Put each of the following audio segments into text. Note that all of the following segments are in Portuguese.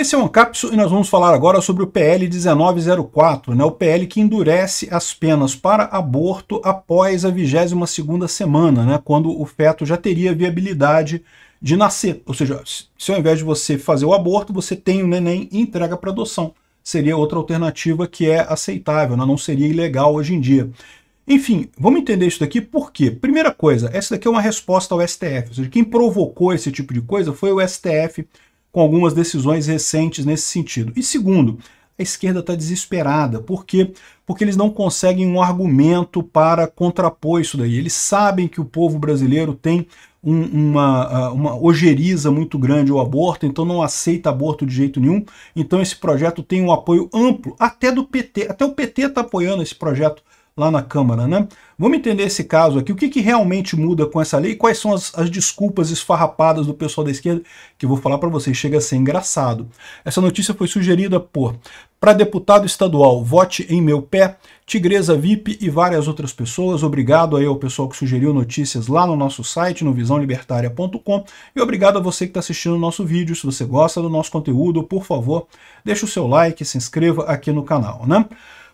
Esse é o ANCAPSO e nós vamos falar agora sobre o PL 1904, né, o PL que endurece as penas para aborto após a 22ª semana, né, quando o feto já teria viabilidade de nascer. Ou seja, se ao invés de você fazer o aborto, você tem o neném e entrega para adoção. Seria outra alternativa que é aceitável, né, não seria ilegal hoje em dia. Enfim, vamos entender isso daqui por quê? Primeira coisa, essa daqui é uma resposta ao STF, ou seja, quem provocou esse tipo de coisa foi o STF com algumas decisões recentes nesse sentido. E segundo, a esquerda está desesperada. Por quê? Porque eles não conseguem um argumento para contrapor isso daí. Eles sabem que o povo brasileiro tem um, uma, uma ojeriza muito grande ao aborto, então não aceita aborto de jeito nenhum. Então esse projeto tem um apoio amplo, até do PT. Até o PT está apoiando esse projeto lá na Câmara, né? Vamos entender esse caso aqui, o que, que realmente muda com essa lei, quais são as, as desculpas esfarrapadas do pessoal da esquerda, que eu vou falar para vocês, chega a ser engraçado. Essa notícia foi sugerida por para deputado estadual, vote em meu pé, Tigresa VIP e várias outras pessoas. Obrigado aí ao pessoal que sugeriu notícias lá no nosso site, no visãolibertária.com, E obrigado a você que está assistindo o nosso vídeo. Se você gosta do nosso conteúdo, por favor, deixa o seu like, se inscreva aqui no canal, né?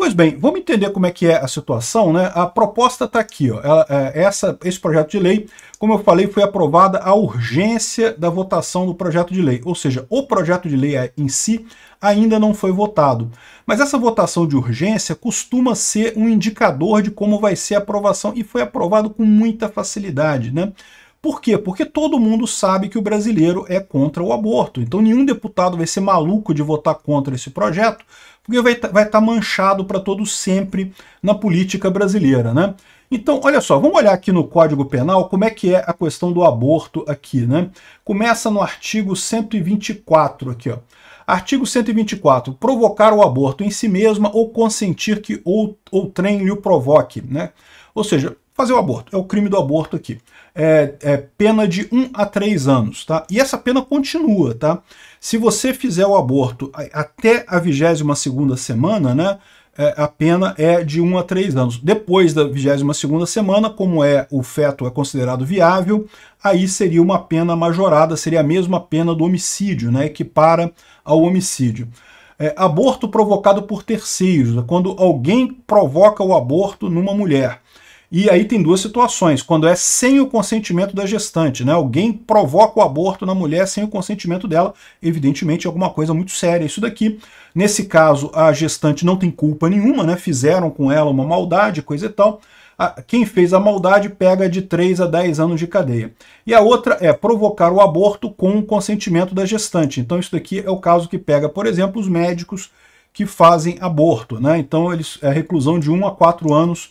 Pois bem, vamos entender como é que é a situação, né? A proposta está aqui, ó. É, essa, esse projeto de lei, como eu falei, foi aprovada a urgência da votação do projeto de lei, ou seja, o projeto de lei em si ainda não foi votado. Mas essa votação de urgência costuma ser um indicador de como vai ser a aprovação e foi aprovado com muita facilidade, né? Por quê? Porque todo mundo sabe que o brasileiro é contra o aborto. Então nenhum deputado vai ser maluco de votar contra esse projeto, porque vai estar tá, tá manchado para todo sempre na política brasileira, né? Então, olha só, vamos olhar aqui no Código Penal como é que é a questão do aborto aqui, né? Começa no artigo 124 aqui, ó. Artigo 124. Provocar o aborto em si mesma ou consentir que outrem lhe o provoque, né? Ou seja, fazer o aborto. É o crime do aborto aqui. É, é pena de 1 a 3 anos, tá? E essa pena continua, tá? Se você fizer o aborto até a 22 segunda semana, né? É, a pena é de 1 a 3 anos. Depois da 22 segunda semana, como é o feto é considerado viável, aí seria uma pena majorada, seria a mesma pena do homicídio, né, que para ao homicídio. É, aborto provocado por terceiros, né? quando alguém provoca o aborto numa mulher. E aí tem duas situações, quando é sem o consentimento da gestante, né? Alguém provoca o aborto na mulher sem o consentimento dela, evidentemente é alguma coisa muito séria isso daqui. Nesse caso, a gestante não tem culpa nenhuma, né? Fizeram com ela uma maldade, coisa e tal. Quem fez a maldade pega de 3 a 10 anos de cadeia. E a outra é provocar o aborto com o consentimento da gestante. Então isso daqui é o caso que pega, por exemplo, os médicos que fazem aborto, né? Então eles é reclusão de 1 a 4 anos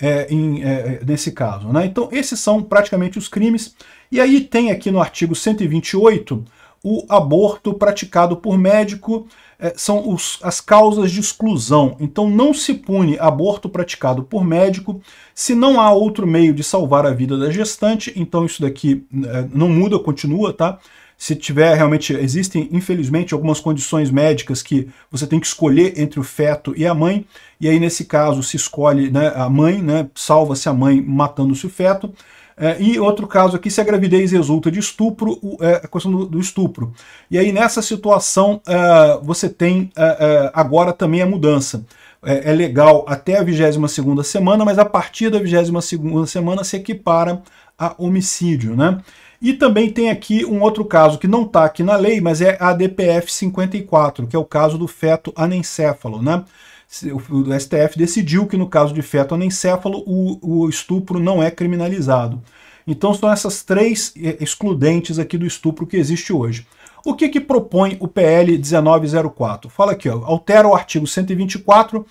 é, em, é, nesse caso. Né? Então, esses são praticamente os crimes. E aí tem aqui no artigo 128 o aborto praticado por médico, é, são os, as causas de exclusão. Então, não se pune aborto praticado por médico se não há outro meio de salvar a vida da gestante. Então, isso daqui é, não muda, continua, tá? se tiver realmente, existem infelizmente algumas condições médicas que você tem que escolher entre o feto e a mãe, e aí nesse caso se escolhe né, a mãe, né, salva-se a mãe matando-se o feto, é, e outro caso aqui, se a gravidez resulta de estupro, o, é, a questão do, do, estupro. E aí nessa situação é, você tem é, é, agora também a mudança. É, é legal até a 22 segunda semana, mas a partir da 22 segunda semana se equipara a homicídio, né? E também tem aqui um outro caso que não está aqui na lei, mas é a DPF 54, que é o caso do feto anencéfalo, né? O STF decidiu que no caso de feto anencéfalo o, o estupro não é criminalizado. Então são essas três eh, excludentes aqui do estupro que existe hoje. O que, que propõe o PL 1904? Fala aqui, ó, altera o artigo 124,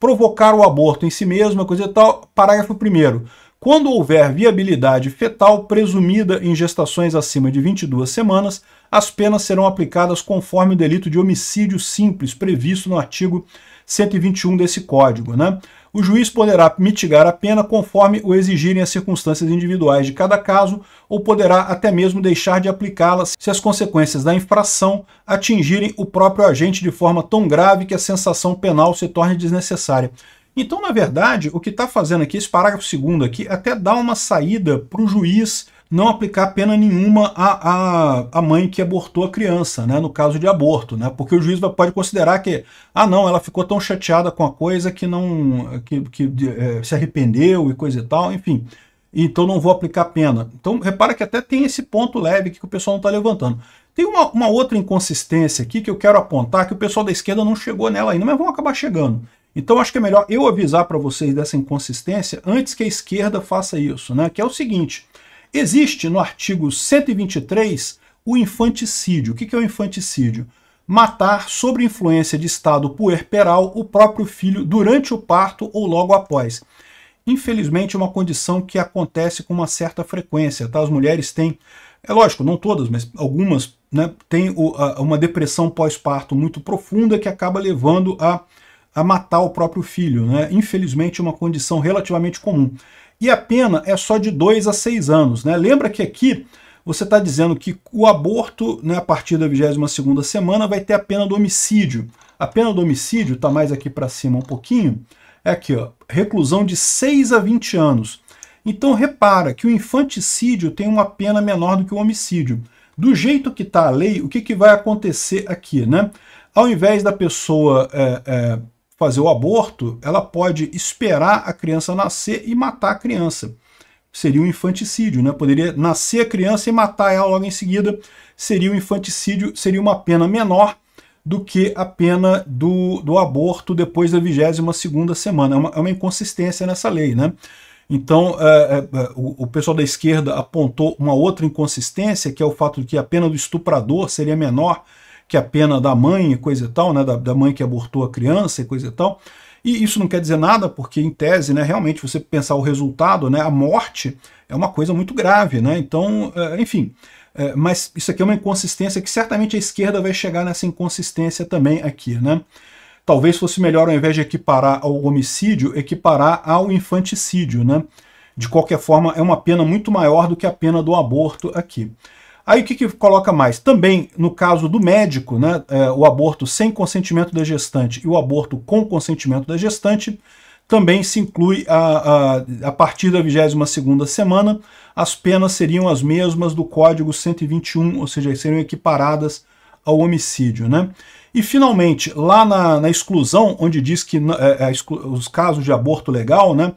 provocar o aborto em si mesmo, coisa e tal, parágrafo primeiro. Quando houver viabilidade fetal presumida em gestações acima de 22 semanas, as penas serão aplicadas conforme o delito de homicídio simples previsto no artigo 121 desse código. Né? O juiz poderá mitigar a pena conforme o exigirem as circunstâncias individuais de cada caso, ou poderá até mesmo deixar de aplicá las se as consequências da infração atingirem o próprio agente de forma tão grave que a sensação penal se torne desnecessária. Então, na verdade, o que está fazendo aqui, esse parágrafo segundo aqui, é até dá uma saída para o juiz não aplicar pena nenhuma à, à, à, mãe que abortou a criança, né, no caso de aborto, né, porque o juiz pode considerar que, ah não, ela ficou tão chateada com a coisa que não que, que é, se arrependeu e coisa e tal, enfim, então não vou aplicar pena. Então repara que até tem esse ponto leve que o pessoal não está levantando. Tem uma, uma outra inconsistência aqui que eu quero apontar, que o pessoal da esquerda não chegou nela ainda, mas vão acabar chegando. Então acho que é melhor eu avisar para vocês dessa inconsistência antes que a esquerda faça isso, né? que é o seguinte, existe no artigo 123 o infanticídio. O que é o infanticídio? Matar, sob influência de estado puerperal, o próprio filho durante o parto ou logo após. Infelizmente é uma condição que acontece com uma certa frequência. Tá? As mulheres têm, é lógico, não todas, mas algumas né, têm uma depressão pós-parto muito profunda que acaba levando a a matar o próprio filho. Né? Infelizmente, uma condição relativamente comum. E a pena é só de 2 a 6 anos. Né? Lembra que aqui você está dizendo que o aborto, né, a partir da 22ª semana, vai ter a pena do homicídio. A pena do homicídio, está mais aqui para cima um pouquinho, é aqui, ó, reclusão de 6 a 20 anos. Então repara que o infanticídio tem uma pena menor do que o homicídio. Do jeito que está a lei, o que, que vai acontecer aqui? Né? Ao invés da pessoa é, é, fazer o aborto, ela pode esperar a criança nascer e matar a criança. Seria um infanticídio, né? Poderia nascer a criança e matar ela logo em seguida. Seria um infanticídio, seria uma pena menor do que a pena do, do aborto depois da 22ª semana. É uma, é uma inconsistência nessa lei, né? Então, é, é, é, o, o, pessoal da esquerda apontou uma outra inconsistência, que é o fato de que a pena do estuprador seria menor que a pena da mãe e coisa e tal, né, da, da mãe que abortou a criança e coisa e tal. E isso não quer dizer nada, porque em tese, né, realmente, você pensar o resultado, né, a morte é uma coisa muito grave, né? Então, eh, enfim. Eh, mas isso aqui é uma inconsistência que certamente a esquerda vai chegar nessa inconsistência também aqui, né? Talvez fosse melhor, ao invés de equiparar ao homicídio, equiparar ao infanticídio, né? De qualquer forma, é uma pena muito maior do que a pena do aborto aqui. Aí o que, que coloca mais? Também, no caso do médico, né, é, o aborto sem consentimento da gestante e o aborto com consentimento da gestante, também se inclui a, a, a partir da 22 semana, as penas seriam as mesmas do Código 121, ou seja, seriam equiparadas ao homicídio. Né? E, finalmente, lá na, na exclusão, onde diz que é, é, os casos de aborto legal, né,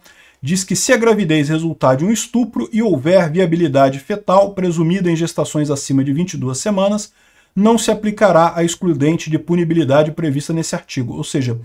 diz que se a gravidez resultar de um estupro e houver viabilidade fetal presumida em gestações acima de 22 semanas, não se aplicará a excludente de punibilidade prevista nesse artigo. Ou seja,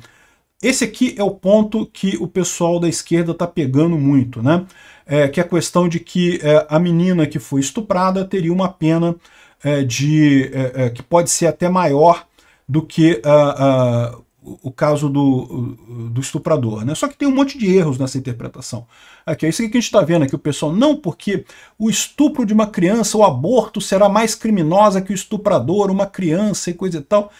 esse aqui é o ponto que o pessoal da esquerda está pegando muito, né? É, que é a questão de que é, a menina que foi estuprada teria uma pena é, de é, é, que pode ser até maior do que uh, uh, o caso do, do estuprador. Né? Só que tem um monte de erros nessa interpretação. Aqui, é isso que a gente está vendo aqui, o pessoal. Não porque o estupro de uma criança, o aborto, será mais criminosa que o estuprador, uma criança e coisa e tal.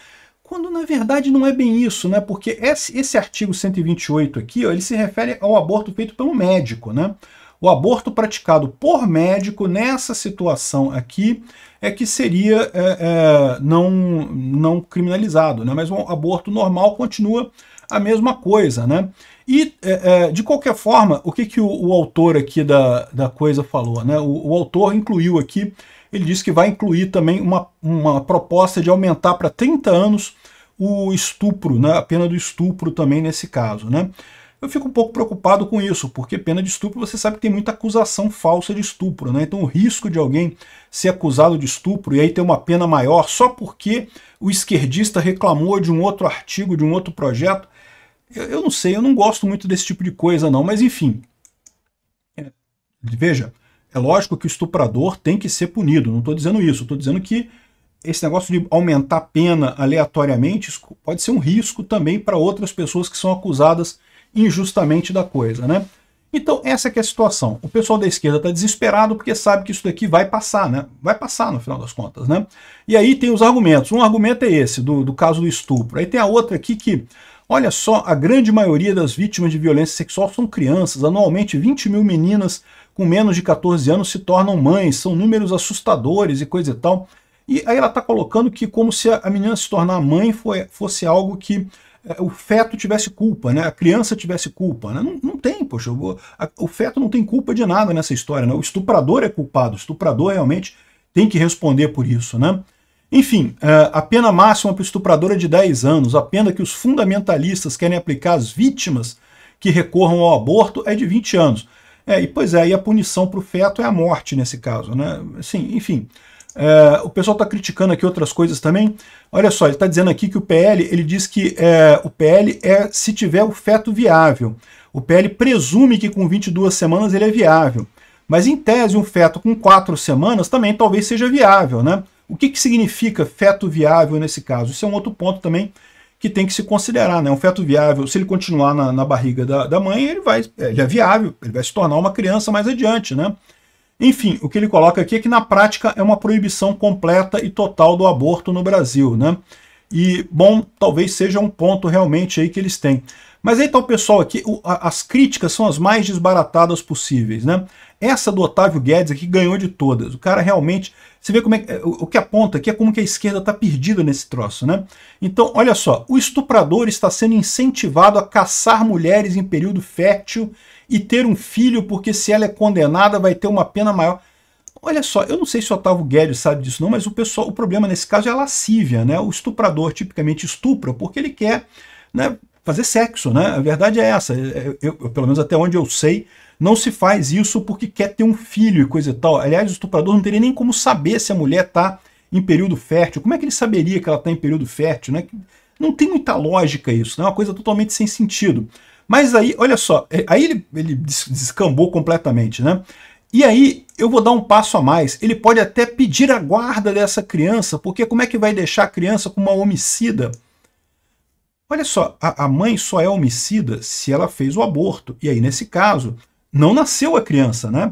Quando na verdade não é bem isso, né? Porque esse, esse artigo 128 aqui, ó, ele se refere ao aborto feito pelo médico, né? O aborto praticado por médico nessa situação aqui é que seria é, é, não, não criminalizado, né? mas o aborto normal continua a mesma coisa. Né? E, é, é, de qualquer forma, o que, que o, o autor aqui da, da coisa falou? Né? O, o, autor incluiu aqui, ele disse que vai incluir também uma, uma proposta de aumentar para 30 anos o estupro, né? a pena do estupro também nesse caso. Né? Eu fico um pouco preocupado com isso, porque pena de estupro você sabe que tem muita acusação falsa de estupro, né? Então o risco de alguém ser acusado de estupro e aí ter uma pena maior só porque o esquerdista reclamou de um outro artigo, de um outro projeto, eu, eu não sei, eu não gosto muito desse tipo de coisa não, mas enfim. É, veja, é lógico que o estuprador tem que ser punido, não estou dizendo isso, estou dizendo que esse negócio de aumentar a pena aleatoriamente pode ser um risco também para outras pessoas que são acusadas injustamente da coisa, né? Então, essa é a situação. O pessoal da esquerda está desesperado porque sabe que isso daqui vai passar, né? Vai passar no final das contas, né? E aí tem os argumentos. Um argumento é esse, do, do caso do estupro. Aí tem a outra aqui que, olha só, a grande maioria das vítimas de violência sexual são crianças. Anualmente, 20 mil meninas com menos de 14 anos se tornam mães. São números assustadores e coisa e tal. E aí ela está colocando que como se a menina se tornar mãe foi, fosse algo que é, o feto tivesse culpa, né? a criança tivesse culpa. Né? Não, não tem, poxa, vou, a, o feto não tem culpa de nada nessa história. Né? O estuprador é culpado, o estuprador realmente tem que responder por isso. Né? Enfim, é, a pena máxima para o estuprador é de 10 anos, a pena que os fundamentalistas querem aplicar às vítimas que recorram ao aborto é de 20 anos. É, e pois é, e a punição para o feto é a morte nesse caso, né? Assim, enfim, é, o pessoal está criticando aqui outras coisas também. Olha só, ele está dizendo aqui que o PL, ele diz que é, o PL é se tiver o feto viável. O PL presume que com 22 semanas ele é viável. Mas em tese, um feto com 4 semanas também talvez seja viável, né? O que, que significa feto viável nesse caso? Isso é um outro ponto também que tem que se considerar, né? Um feto viável, se ele continuar na, na barriga da, da mãe, ele vai, é, ele é viável, ele vai se tornar uma criança mais adiante, né? Enfim, o que ele coloca aqui é que na prática é uma proibição completa e total do aborto no Brasil, né? E, bom, talvez seja um ponto realmente aí que eles têm. Mas aí tá o pessoal aqui, o, a, as críticas são as mais desbaratadas possíveis, né? Essa do Otávio Guedes aqui ganhou de todas. O cara realmente, você vê como é, é o, o que aponta aqui é como que a esquerda tá perdida nesse troço, né? Então, olha só, o estuprador está sendo incentivado a caçar mulheres em período fértil e ter um filho, porque se ela é condenada vai ter uma pena maior. Olha só, eu não sei se o Otávio Guedes sabe disso não, mas o pessoal, o problema nesse caso é a lascívia, né? O estuprador tipicamente estupra porque ele quer né, fazer sexo, né? A verdade é essa, eu, eu, pelo menos até onde eu sei, não se faz isso porque quer ter um filho e coisa e tal. Aliás, o estuprador não teria nem como saber se a mulher está em período fértil. Como é que ele saberia que ela está em período fértil, né? Não tem muita lógica isso, né? é uma coisa totalmente sem sentido. Mas aí, olha só, é, aí ele, ele descambou completamente, né? E aí, eu vou dar um passo a mais. Ele pode até pedir a guarda dessa criança, porque como é que vai deixar a criança com uma homicida? Olha só, a, a mãe só é homicida se ela fez o aborto. E aí, nesse caso, não nasceu a criança, né?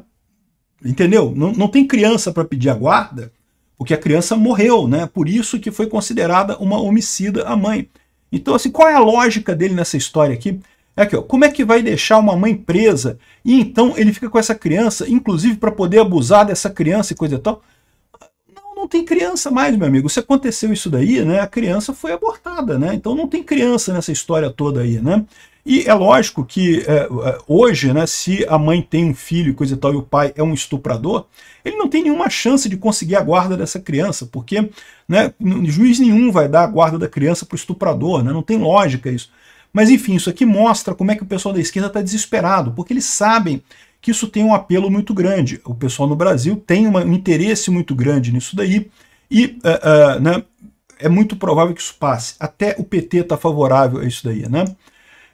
Entendeu? Não, não tem criança para pedir a guarda, porque a criança morreu, né? Por isso que foi considerada uma homicida a mãe. Então, assim, qual é a lógica dele nessa história aqui? É aqui, ó, como é que vai deixar uma mãe presa? E então ele fica com essa criança, inclusive para poder abusar dessa criança e coisa e tal. Não, não tem criança mais, meu amigo. Se aconteceu isso daí, né, a criança foi abortada, né? Então não tem criança nessa história toda aí, né? E é lógico que é, é hoje, né, se a mãe tem um filho e coisa e tal, e o pai é um estuprador, ele não tem nenhuma chance de conseguir a guarda dessa criança, porque né, juiz nenhum vai dar a guarda da criança para o estuprador, né, não tem lógica isso. Mas enfim, isso aqui mostra como é que o pessoal da esquerda está desesperado, porque eles sabem que isso tem um apelo muito grande. O pessoal no Brasil tem uma, um interesse muito grande nisso daí e uh, uh, né, é muito provável que isso passe. Até o PT está favorável a isso daí, né?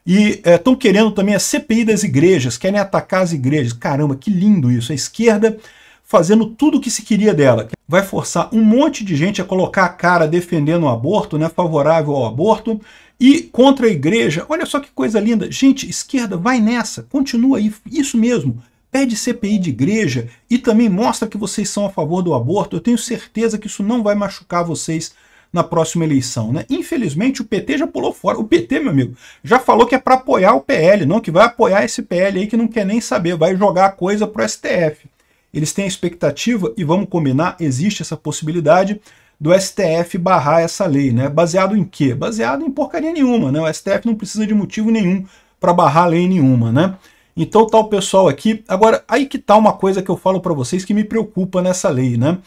E estão eh, querendo também a CPI das igrejas, querem atacar as igrejas. Caramba, que lindo isso! A esquerda fazendo tudo o que se queria dela. Vai forçar um monte de gente a colocar a cara defendendo o aborto, né, favorável ao aborto, e contra a igreja. Olha só que coisa linda. Gente, esquerda, vai nessa, continua aí, isso mesmo. Pede CPI de igreja e também mostra que vocês são a favor do aborto. Eu tenho certeza que isso não vai machucar vocês na próxima eleição. Né? Infelizmente, o PT já pulou fora. O PT, meu amigo, já falou que é para apoiar o PL, não que vai apoiar esse PL aí que não quer nem saber, vai jogar a coisa para o STF eles têm a expectativa, e vamos combinar, existe essa possibilidade do STF barrar essa lei, né? Baseado em quê? Baseado em porcaria nenhuma, né? O STF não precisa de motivo nenhum para barrar lei nenhuma, né? Então tá o pessoal aqui. Agora, aí que tá uma coisa que eu falo para vocês que me preocupa nessa lei, né?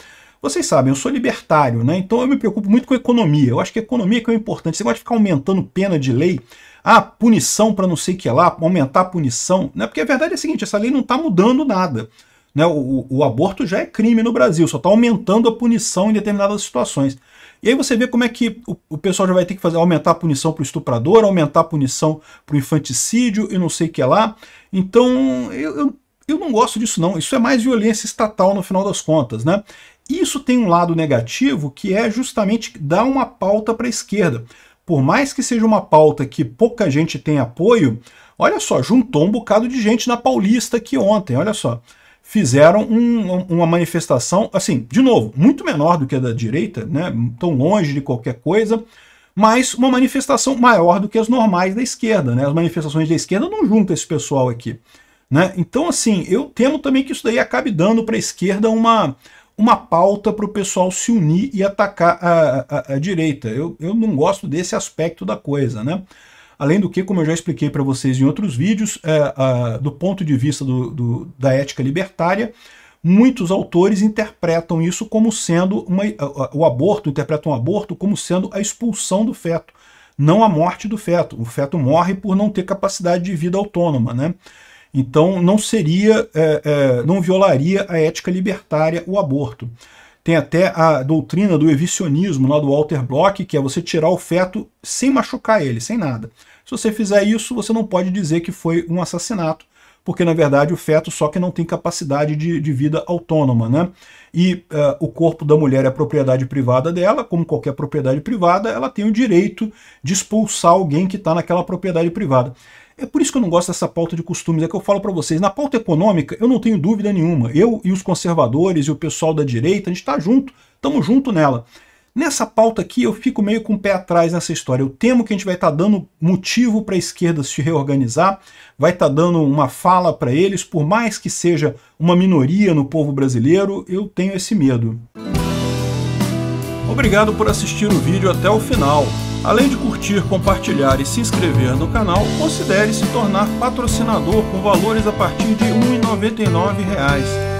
Vocês sabem, eu sou libertário, né? Então eu me preocupo muito com economia. Eu acho que economia é que é importante. Você pode ficar aumentando pena de lei, ah, punição para não sei o que lá, aumentar a punição, né? Porque a verdade é a seguinte, essa lei não está mudando nada. Né? O, o aborto já é crime no Brasil, só está aumentando a punição em determinadas situações. E aí você vê como é que o, o pessoal já vai ter que fazer aumentar a punição para o estuprador, aumentar a punição para o infanticídio e não sei o que lá. Então, eu, eu, eu não gosto disso não. Isso é mais violência estatal no final das contas, né? Isso tem um lado negativo que é justamente dar uma pauta para a esquerda. Por mais que seja uma pauta que pouca gente tem apoio, olha só, juntou um bocado de gente na Paulista aqui ontem, olha só fizeram um, uma manifestação, assim, de novo, muito menor do que a da direita, né, tão longe de qualquer coisa, mas uma manifestação maior do que as normais da esquerda. Né? As manifestações da esquerda não juntam esse pessoal aqui. Né? Então, assim, eu temo também que isso daí acabe dando para a esquerda uma, uma pauta para o pessoal se unir e atacar a, a, a direita. Eu, eu não gosto desse aspecto da coisa, né? Além do que, como eu já expliquei para vocês em outros vídeos, é, a, do ponto de vista do, do, da ética libertária, muitos autores interpretam isso como sendo uma, o aborto, interpretam o aborto como sendo a expulsão do feto, não a morte do feto. O feto morre por não ter capacidade de vida autônoma, né? Então não seria, é, é, não violaria a ética libertária o aborto. Tem até a doutrina do evicionismo lá do Walter Block, que é você tirar o feto sem machucar ele, sem nada. Se você fizer isso, você não pode dizer que foi um assassinato, porque na verdade o feto só que não tem capacidade de, de vida autônoma, né? E uh, o corpo da mulher é propriedade privada dela, como qualquer propriedade privada, ela tem o direito de expulsar alguém que está naquela propriedade privada. É por isso que eu não gosto dessa pauta de costumes, é que eu falo para vocês, na pauta econômica eu não tenho dúvida nenhuma, eu e os conservadores e o pessoal da direita, a gente está junto, estamos junto nela. Nessa pauta aqui eu fico meio com o pé atrás nessa história. Eu temo que a gente vai estar tá dando motivo para a esquerda se reorganizar, vai estar tá dando uma fala para eles, por mais que seja uma minoria no povo brasileiro, eu tenho esse medo. Obrigado por assistir o vídeo até o final. Além de curtir, compartilhar e se inscrever no canal, considere se tornar patrocinador com valores a partir de R$ 1,99